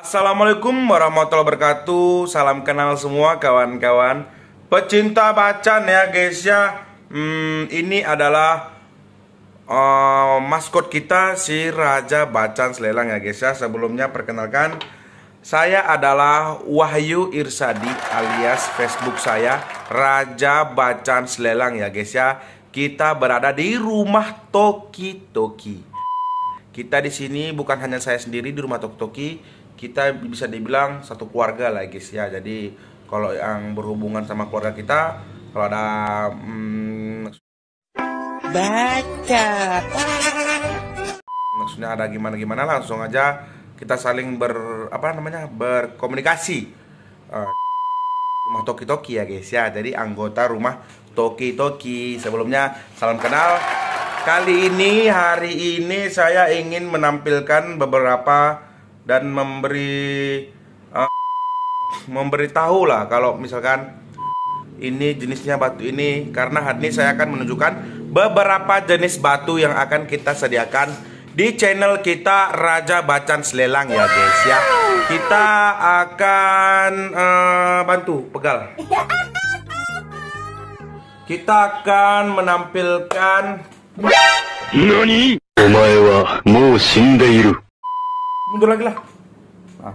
Assalamualaikum warahmatullahi wabarakatuh Salam kenal semua kawan-kawan Pecinta bacan ya guys ya hmm, Ini adalah uh, Maskot kita si Raja Bacan Selelang ya guys ya Sebelumnya perkenalkan Saya adalah Wahyu Irsadi alias Facebook saya Raja Bacan Selelang ya guys ya Kita berada di rumah Toki Toki kita di sini bukan hanya saya sendiri di rumah Toki Toki kita bisa dibilang satu keluarga lah guys ya jadi kalau yang berhubungan sama keluarga kita kalau ada hmm, baca maksudnya ada gimana gimana langsung aja kita saling ber apa namanya berkomunikasi uh, rumah Toki Toki ya guys ya jadi anggota rumah Toki Toki sebelumnya salam kenal kali ini hari ini saya ingin menampilkan beberapa dan memberi uh, memberitahu lah kalau misalkan ini jenisnya batu ini karena hari ini saya akan menunjukkan beberapa jenis batu yang akan kita sediakan di channel kita Raja Bacan Selelang ya guys ya kita akan uh, bantu pegal kita akan menampilkan Nani? Omae wa mou shindeiru mundur lagi lah ah. Ah.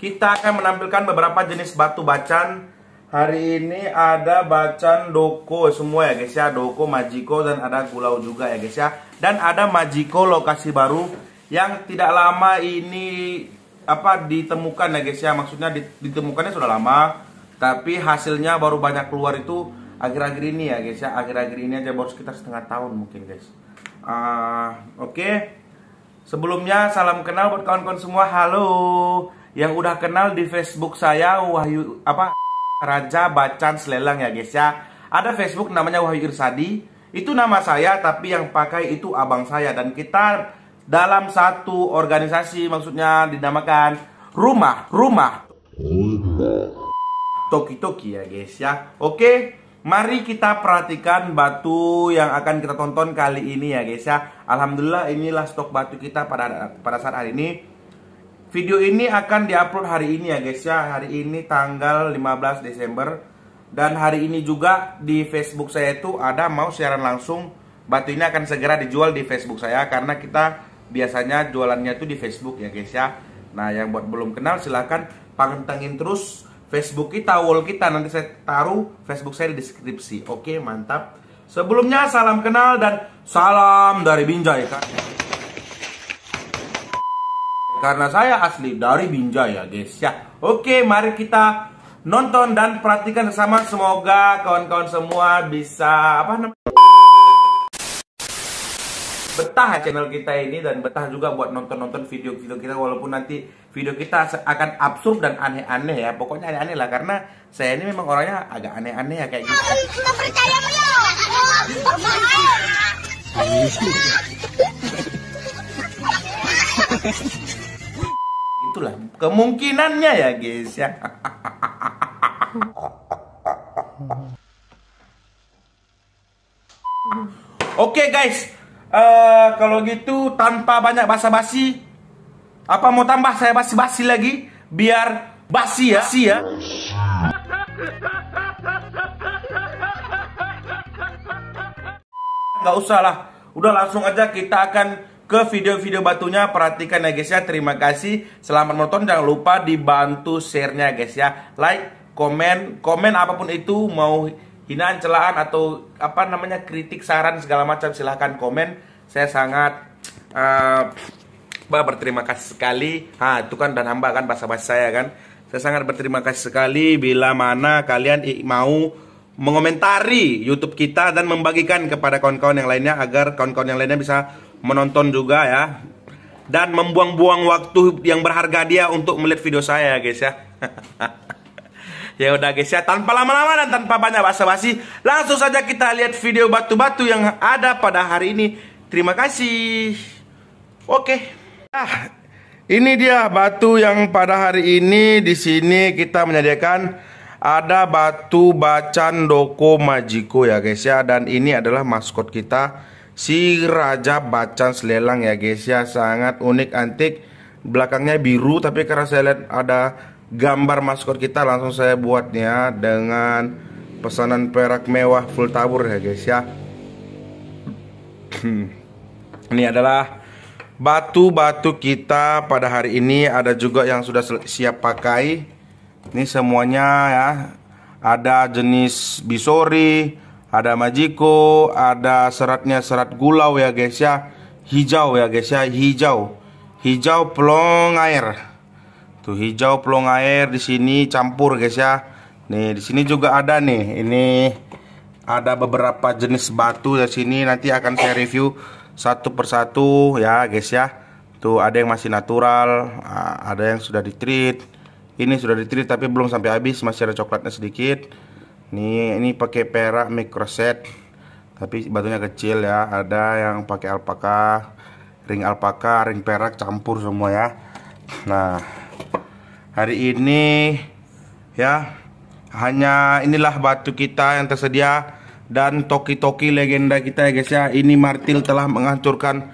kita akan menampilkan beberapa jenis batu bacan hari ini ada bacan doko semua ya guys ya doko majiko dan ada gulau juga ya guys ya dan ada majiko lokasi baru yang tidak lama ini apa ditemukan ya guys ya maksudnya ditemukannya sudah lama tapi hasilnya baru banyak keluar itu akhir-akhir ini ya guys ya akhir-akhir ini aja baru sekitar setengah tahun mungkin guys uh, oke okay. Sebelumnya salam kenal buat kawan-kawan semua. Halo. Yang udah kenal di Facebook saya Wahyu apa Raja Bacan Selelang ya guys ya. Ada Facebook namanya Wahyu Irsadi. Itu nama saya tapi yang pakai itu abang saya dan kita dalam satu organisasi maksudnya dinamakan rumah rumah. Toki-toki ya guys ya. Oke. Mari kita perhatikan batu yang akan kita tonton kali ini ya guys ya. Alhamdulillah inilah stok batu kita pada pada saat hari ini. Video ini akan diupload hari ini ya guys ya. Hari ini tanggal 15 Desember dan hari ini juga di Facebook saya itu ada mau siaran langsung batu ini akan segera dijual di Facebook saya karena kita biasanya jualannya itu di Facebook ya guys ya. Nah, yang buat belum kenal silahkan pantengin terus Facebook kita, wall kita nanti saya taruh Facebook saya di deskripsi. Oke, mantap. Sebelumnya salam kenal dan salam dari Binjai. Karena saya asli dari Binjai ya, guys ya. Oke, mari kita nonton dan perhatikan sesama. Semoga kawan-kawan semua bisa apa namanya? betah channel kita ini dan betah juga buat nonton-nonton video-video kita walaupun nanti video kita akan absurd dan aneh-aneh ya pokoknya aneh-aneh lah karena saya ini memang orangnya agak aneh-aneh ya kayak gitu itulah kemungkinannya ya guys ya Oke okay, guys, uh, kalau gitu tanpa banyak basa-basi apa mau tambah saya basi-basi lagi biar basi ya basi ya nah. nggak usah lah udah langsung aja kita akan ke video-video batunya perhatikan ya guys ya terima kasih selamat menonton jangan lupa dibantu sharenya guys ya like komen komen apapun itu mau hinaan celaan atau apa namanya kritik saran segala macam silahkan komen saya sangat uh, berterima kasih sekali ha, itu kan dan hamba kan bahasa bahasa saya kan saya sangat berterima kasih sekali bila mana kalian mau mengomentari YouTube kita dan membagikan kepada kawan-kawan yang lainnya agar kawan-kawan yang lainnya bisa menonton juga ya dan membuang-buang waktu yang berharga dia untuk melihat video saya guys ya Ya udah guys ya, tanpa lama-lama dan tanpa banyak basa-basi, langsung saja kita lihat video batu-batu yang ada pada hari ini. Terima kasih. Oke. Ah, ini dia batu yang pada hari ini di sini kita menyediakan ada batu bacan doko majiko ya guys ya dan ini adalah maskot kita si raja bacan selelang ya guys ya sangat unik antik belakangnya biru tapi karena saya lihat ada gambar maskot kita langsung saya buatnya dengan pesanan perak mewah full tabur ya guys ya ini adalah batu-batu kita pada hari ini ada juga yang sudah siap pakai ini semuanya ya ada jenis bisori ada majiko ada seratnya serat gulau ya guys ya hijau ya guys ya hijau hijau pelong air Tuh hijau pelong air di sini campur guys ya. Nih, di sini juga ada nih. Ini ada beberapa jenis batu di sini nanti akan saya review satu persatu ya guys ya. Tuh ada yang masih natural, ada yang sudah ditreat. Ini sudah ditreat tapi belum sampai habis, masih ada coklatnya sedikit. Nih, ini pakai perak microset. Tapi batunya kecil ya. Ada yang pakai alpaka, ring alpaka, ring perak campur semua ya. Nah, hari ini ya hanya inilah batu kita yang tersedia dan toki-toki legenda kita ya guys ya ini martil telah menghancurkan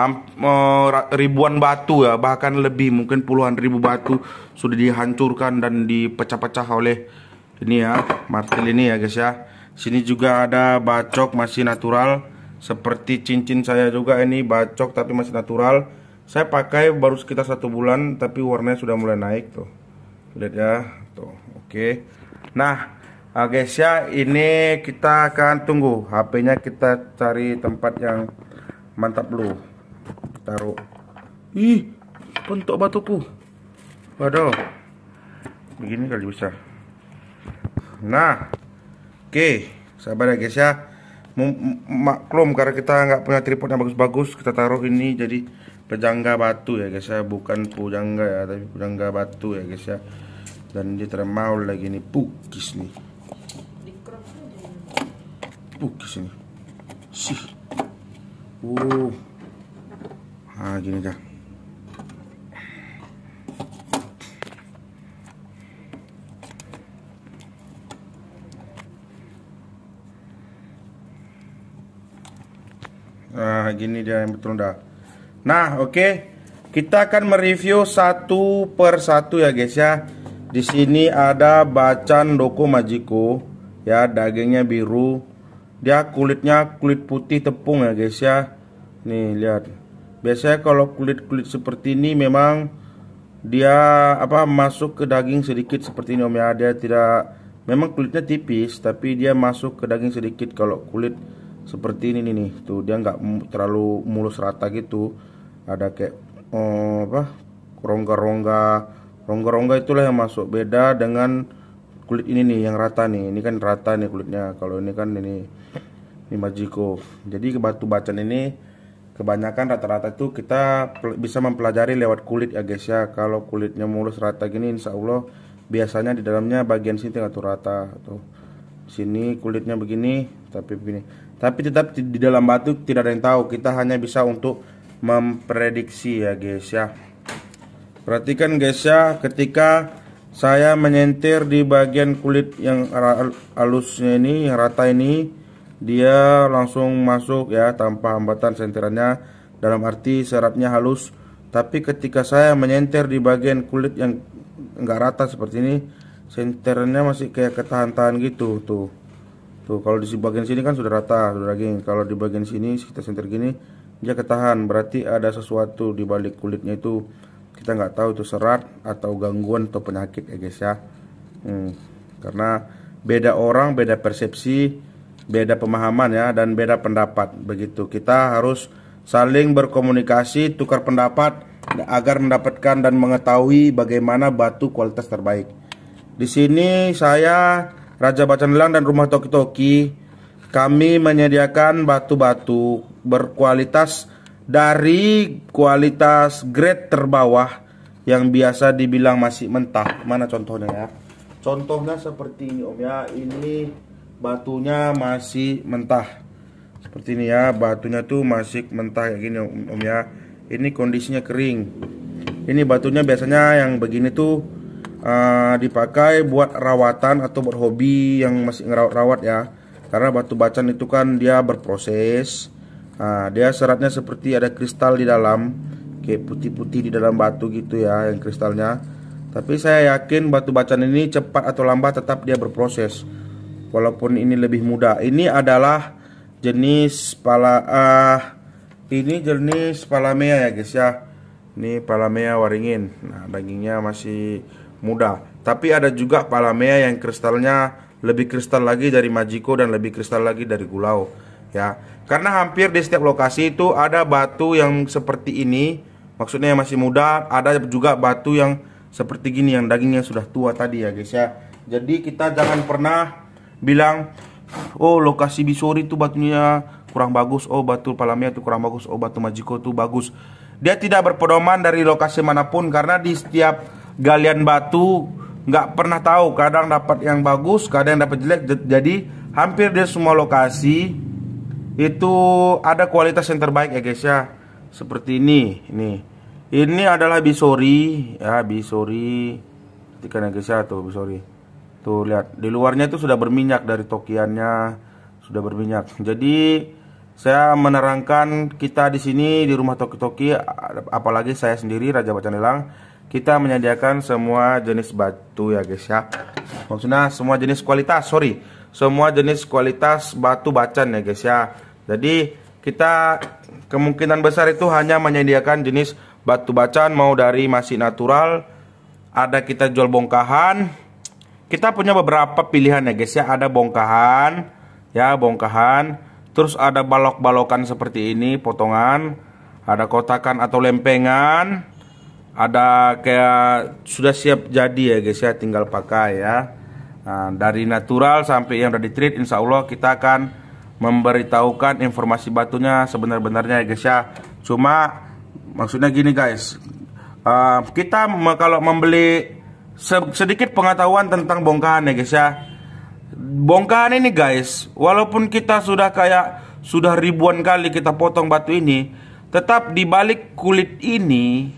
eh, ribuan batu ya bahkan lebih mungkin puluhan ribu batu sudah dihancurkan dan dipecah-pecah oleh ini ya martil ini ya guys ya sini juga ada bacok masih natural seperti cincin saya juga ini bacok tapi masih natural saya pakai baru sekitar satu bulan tapi warnanya sudah mulai naik tuh lihat ya tuh oke okay. nah uh, guys ya ini kita akan tunggu HP-nya kita cari tempat yang mantap dulu taruh ih bentuk batuku waduh begini kali bisa nah oke okay. sabar ya guys ya maklum karena kita nggak punya tripod yang bagus-bagus kita taruh ini jadi pejangga batu ya guys ya bukan pujangga ya tapi pujangga batu ya guys ya dan dia termaul lagi nih pukis nih pukis nih. sih uh Ah gini dah Nah, gini dia yang betul dah. Nah, oke. Okay. Kita akan mereview satu per satu ya guys ya. Di sini ada bacan doko majiko ya, dagingnya biru. Dia kulitnya kulit putih tepung ya guys ya. Nih, lihat. Biasanya kalau kulit-kulit seperti ini memang dia apa masuk ke daging sedikit seperti ini Om ya. Dia tidak memang kulitnya tipis tapi dia masuk ke daging sedikit kalau kulit seperti ini nih, nih. tuh dia nggak terlalu mulus rata gitu ada kayak oh, apa rongga-rongga rongga-rongga itulah yang masuk beda dengan kulit ini nih yang rata nih ini kan rata nih kulitnya kalau ini kan ini ini majiko jadi batu bacan ini kebanyakan rata-rata itu kita bisa mempelajari lewat kulit ya guys ya kalau kulitnya mulus rata gini insya Allah biasanya di dalamnya bagian sini tuh rata tuh sini kulitnya begini tapi begini tapi tetap di dalam batu tidak ada yang tahu kita hanya bisa untuk memprediksi ya guys ya perhatikan guys ya ketika saya menyentir di bagian kulit yang halusnya ini yang rata ini dia langsung masuk ya tanpa hambatan sentirannya dalam arti seratnya halus tapi ketika saya menyentir di bagian kulit yang enggak rata seperti ini sentirannya masih kayak ketahan-tahan gitu tuh tuh kalau di bagian sini kan sudah rata sudah daging kalau di bagian sini kita sentir gini dia ketahan berarti ada sesuatu di balik kulitnya itu kita nggak tahu itu serat atau gangguan atau penyakit ya guys ya hmm, karena beda orang beda persepsi beda pemahaman ya dan beda pendapat begitu kita harus saling berkomunikasi tukar pendapat agar mendapatkan dan mengetahui bagaimana batu kualitas terbaik di sini saya Raja Bacanelang dan Rumah Toki Toki kami menyediakan batu-batu berkualitas dari kualitas grade terbawah yang biasa dibilang masih mentah. Mana contohnya ya? Contohnya seperti ini Om ya. Ini batunya masih mentah. Seperti ini ya, batunya tuh masih mentah kayak gini Om, om ya. Ini kondisinya kering. Ini batunya biasanya yang begini tuh uh, dipakai buat rawatan atau buat hobi yang masih ngerawat-rawat ya. Karena batu bacan itu kan dia berproses Nah, dia seratnya seperti ada kristal di dalam, kayak putih-putih di dalam batu gitu ya, yang kristalnya. Tapi saya yakin batu bacan ini cepat atau lambat tetap dia berproses. Walaupun ini lebih mudah. Ini adalah jenis pala uh, ini jenis palamea ya guys ya. Ini palamea waringin. Nah, dagingnya masih muda. Tapi ada juga palamea yang kristalnya lebih kristal lagi dari Majiko dan lebih kristal lagi dari Gulau ya. Karena hampir di setiap lokasi itu ada batu yang seperti ini, maksudnya yang masih muda, ada juga batu yang seperti gini yang dagingnya sudah tua tadi ya guys ya. Jadi kita jangan pernah bilang oh lokasi Bisori itu batunya kurang bagus, oh batu Palamia itu kurang bagus, oh batu Majiko itu bagus. Dia tidak berpedoman dari lokasi manapun karena di setiap galian batu nggak pernah tahu kadang dapat yang bagus kadang dapat jelek jadi hampir di semua lokasi itu ada kualitas yang terbaik ya guys ya seperti ini ini ini adalah bisori ya bisori ketika ya guys ya tuh bisori tuh lihat di luarnya itu sudah berminyak dari tokiannya sudah berminyak jadi saya menerangkan kita di sini di rumah toki-toki apalagi saya sendiri Raja baca nelang kita menyediakan semua jenis batu ya guys ya maksudnya semua jenis kualitas sorry semua jenis kualitas batu bacan ya guys ya jadi kita kemungkinan besar itu hanya menyediakan jenis batu bacan mau dari masih natural ada kita jual bongkahan kita punya beberapa pilihan ya guys ya ada bongkahan ya bongkahan terus ada balok-balokan seperti ini potongan ada kotakan atau lempengan ada kayak sudah siap jadi ya guys ya tinggal pakai ya Nah, dari natural sampai yang udah ditreat, insya Allah kita akan memberitahukan informasi batunya sebenar-benarnya ya guys ya. Cuma maksudnya gini guys, uh, kita me kalau membeli se sedikit pengetahuan tentang bongkahan ya guys ya. Bongkahan ini guys, walaupun kita sudah kayak sudah ribuan kali kita potong batu ini, tetap di balik kulit ini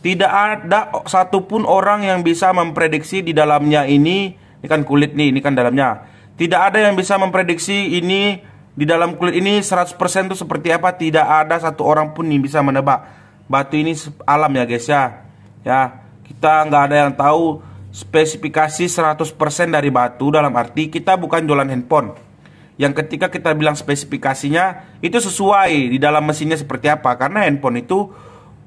tidak ada satupun orang yang bisa memprediksi di dalamnya ini ini kan kulit nih, ini kan dalamnya. Tidak ada yang bisa memprediksi ini di dalam kulit ini 100% itu seperti apa. Tidak ada satu orang pun yang bisa menebak. Batu ini alam ya guys ya. Ya, kita nggak ada yang tahu spesifikasi 100% dari batu dalam arti kita bukan jualan handphone. Yang ketika kita bilang spesifikasinya itu sesuai di dalam mesinnya seperti apa. Karena handphone itu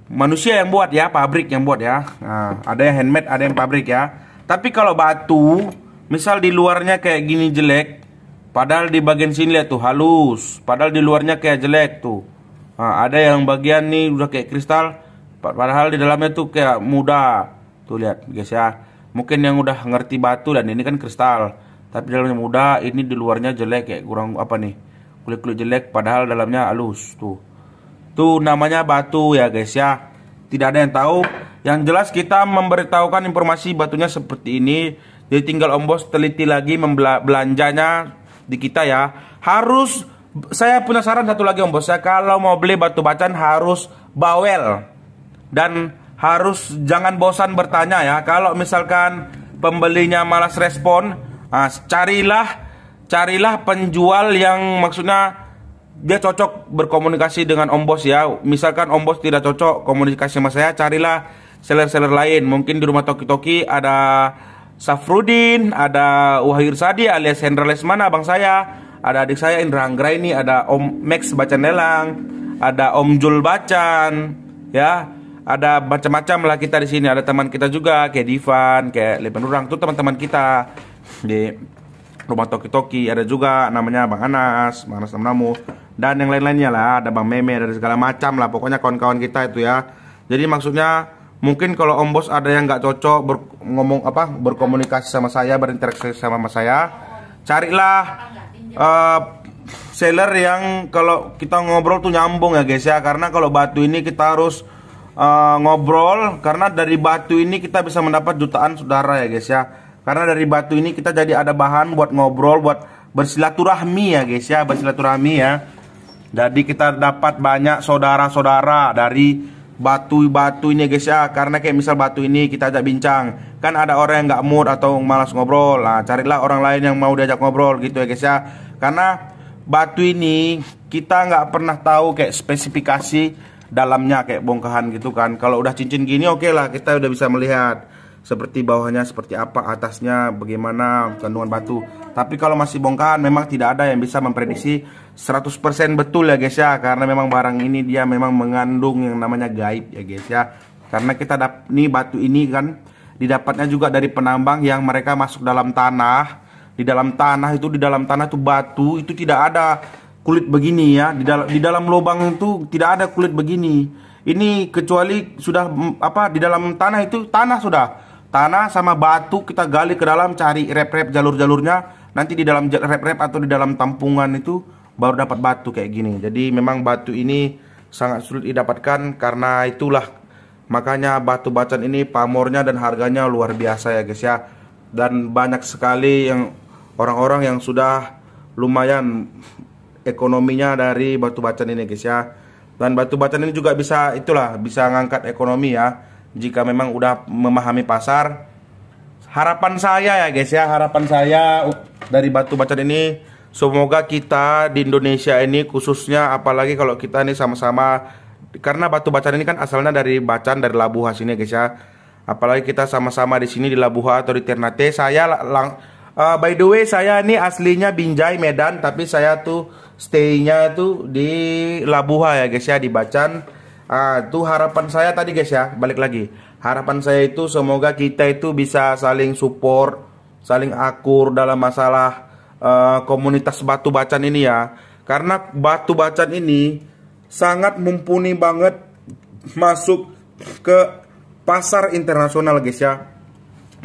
manusia yang buat ya, pabrik yang buat ya. Nah, ada yang handmade, ada yang pabrik ya. Tapi kalau batu, misal di luarnya kayak gini jelek, padahal di bagian sini lihat tuh halus, padahal di luarnya kayak jelek tuh. Nah, ada yang bagian nih udah kayak kristal, padahal di dalamnya tuh kayak muda. Tuh lihat guys ya. Mungkin yang udah ngerti batu dan ini kan kristal, tapi dalamnya muda, ini di luarnya jelek kayak kurang apa nih? Kulit-kulit jelek padahal dalamnya halus tuh. Tuh namanya batu ya guys ya. Tidak ada yang tahu yang jelas kita memberitahukan informasi batunya seperti ini. Jadi tinggal Om Bos teliti lagi membelanjanya di kita ya. Harus saya punya saran satu lagi Om Bos ya. Kalau mau beli batu bacan harus bawel dan harus jangan bosan bertanya ya. Kalau misalkan pembelinya malas respon, nah, carilah carilah penjual yang maksudnya dia cocok berkomunikasi dengan Om Bos ya. Misalkan Om Bos tidak cocok komunikasi sama saya, carilah seller-seller lain. Mungkin di rumah Toki Toki ada Safrudin, ada Wahyu Sadi alias Hendra Lesmana abang saya, ada adik saya Indra Anggra ini, ada Om Max Bacan Nelang, ada Om Jul Bacan, ya ada macam-macam lah kita di sini ada teman kita juga kayak Divan kayak Leban Urang tuh teman-teman kita di rumah Toki Toki ada juga namanya Bang Anas Bang Anas namamu dan yang lain-lainnya lah ada Bang Meme dari segala macam lah pokoknya kawan-kawan kita itu ya jadi maksudnya mungkin kalau om bos ada yang nggak cocok ber, ngomong apa berkomunikasi sama saya berinteraksi sama saya carilah uh, seller yang kalau kita ngobrol tuh nyambung ya guys ya karena kalau batu ini kita harus uh, ngobrol karena dari batu ini kita bisa mendapat jutaan saudara ya guys ya karena dari batu ini kita jadi ada bahan buat ngobrol buat bersilaturahmi ya guys ya bersilaturahmi ya jadi kita dapat banyak saudara-saudara dari batu-batu ini guys ya karena kayak misal batu ini kita ajak bincang kan ada orang yang nggak mood atau malas ngobrol nah carilah orang lain yang mau diajak ngobrol gitu ya guys ya karena batu ini kita nggak pernah tahu kayak spesifikasi dalamnya kayak bongkahan gitu kan kalau udah cincin gini oke okay lah kita udah bisa melihat seperti bawahnya seperti apa atasnya bagaimana kandungan batu tapi kalau masih bongkahan memang tidak ada yang bisa memprediksi 100% betul ya guys ya Karena memang barang ini dia memang mengandung yang namanya gaib ya guys ya Karena kita dapat nih batu ini kan didapatnya juga dari penambang yang mereka masuk dalam tanah di dalam tanah itu di dalam tanah itu batu itu tidak ada kulit begini ya di dalam di dalam lubang itu tidak ada kulit begini ini kecuali sudah apa di dalam tanah itu tanah sudah Tanah sama batu kita gali ke dalam cari rep-rep jalur-jalurnya. Nanti di dalam rep-rep atau di dalam tampungan itu baru dapat batu kayak gini. Jadi memang batu ini sangat sulit didapatkan karena itulah makanya batu bacan ini pamornya dan harganya luar biasa ya guys ya. Dan banyak sekali yang orang-orang yang sudah lumayan ekonominya dari batu bacan ini guys ya. Dan batu bacan ini juga bisa itulah bisa ngangkat ekonomi ya jika memang udah memahami pasar harapan saya ya guys ya harapan saya dari batu bacan ini semoga kita di Indonesia ini khususnya apalagi kalau kita ini sama-sama karena batu bacan ini kan asalnya dari bacan dari Labuha sini guys ya apalagi kita sama-sama di sini di Labuha atau di Ternate saya lang uh, by the way saya ini aslinya Binjai Medan tapi saya tuh staynya tuh di Labuha ya guys ya di Bacan Ah, itu harapan saya tadi guys ya, balik lagi. Harapan saya itu semoga kita itu bisa saling support, saling akur dalam masalah uh, komunitas batu bacan ini ya. Karena batu bacan ini sangat mumpuni banget masuk ke pasar internasional guys ya.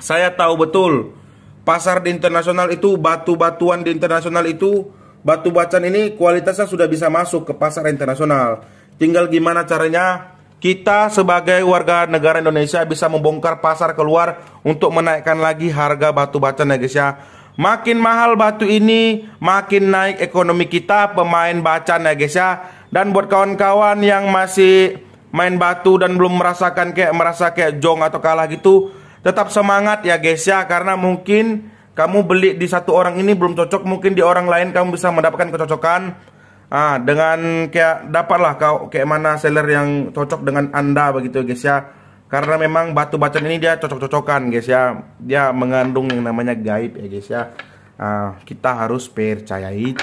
Saya tahu betul pasar di internasional itu batu-batuan di internasional itu batu bacan ini kualitasnya sudah bisa masuk ke pasar internasional Tinggal gimana caranya kita sebagai warga negara Indonesia bisa membongkar pasar keluar untuk menaikkan lagi harga batu bata ya guys ya. Makin mahal batu ini, makin naik ekonomi kita pemain bacan ya guys ya. Dan buat kawan-kawan yang masih main batu dan belum merasakan kayak merasa kayak jong atau kalah gitu, tetap semangat ya guys ya karena mungkin kamu beli di satu orang ini belum cocok, mungkin di orang lain kamu bisa mendapatkan kecocokan Ah, dengan kayak dapatlah kau kayak mana seller yang cocok dengan Anda begitu guys ya. Karena memang batu bacan ini dia cocok-cocokan guys ya. Dia mengandung yang namanya gaib ya guys ya. Ah, kita harus percaya itu.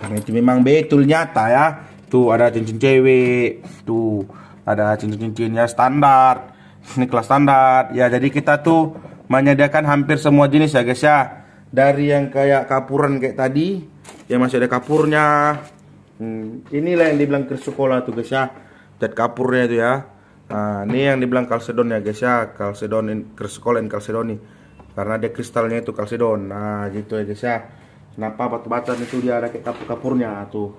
Karena itu memang betul nyata ya. Tuh ada cincin cewek, tuh ada cincin cincinnya standar. Ini kelas standar. Ya, jadi kita tuh menyediakan hampir semua jenis ya guys ya. Dari yang kayak kapuran kayak tadi, yang masih ada kapurnya, Hmm, inilah yang dibilang kersukola tuh guys ya. Cat kapurnya itu ya. Nah, ini yang dibilang kalsedon ya guys ya. Kalsedon in, kalsedon in kalsedoni. Karena dia kristalnya itu kalsedon. Nah, gitu ya guys ya. Kenapa batu bacan itu dia ada kayak kapur-kapurnya tuh.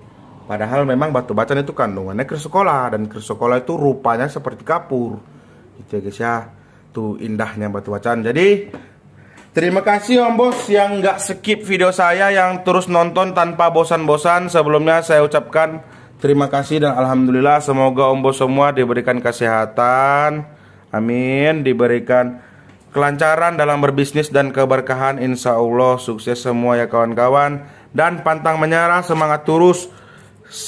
Padahal memang batu bacan itu kandungannya kersukola dan kersukola itu rupanya seperti kapur. Gitu ya guys ya. Tuh indahnya batu bacan. Jadi Terima kasih Om Bos yang nggak skip video saya yang terus nonton tanpa bosan-bosan. Sebelumnya saya ucapkan terima kasih dan alhamdulillah semoga Om Bos semua diberikan kesehatan. Amin, diberikan kelancaran dalam berbisnis dan keberkahan insya Allah sukses semua ya kawan-kawan dan pantang menyerah semangat terus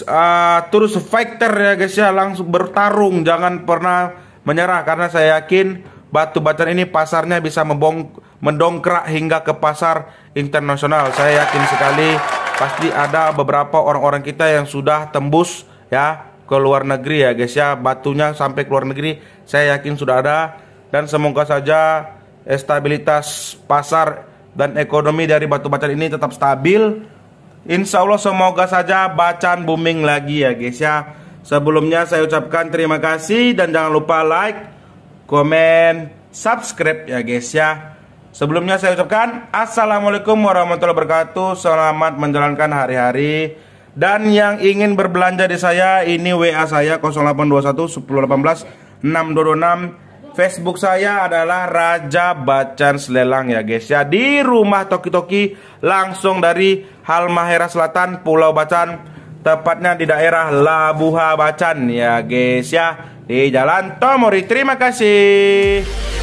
uh, terus fighter ya guys ya langsung bertarung jangan pernah menyerah karena saya yakin batu bacan ini pasarnya bisa membongkar mendongkrak hingga ke pasar internasional. Saya yakin sekali pasti ada beberapa orang-orang kita yang sudah tembus ya ke luar negeri ya guys ya batunya sampai ke luar negeri saya yakin sudah ada dan semoga saja stabilitas pasar dan ekonomi dari batu bacan ini tetap stabil Insya Allah semoga saja bacan booming lagi ya guys ya Sebelumnya saya ucapkan terima kasih dan jangan lupa like, komen, subscribe ya guys ya Sebelumnya saya ucapkan Assalamualaikum warahmatullahi wabarakatuh Selamat menjalankan hari-hari Dan yang ingin berbelanja di saya Ini WA saya 0821 1018 626 Facebook saya adalah Raja Bacan Selelang ya guys ya Di rumah Toki Toki Langsung dari Halmahera Selatan Pulau Bacan Tepatnya di daerah Labuha Bacan ya guys ya Di Jalan Tomori Terima kasih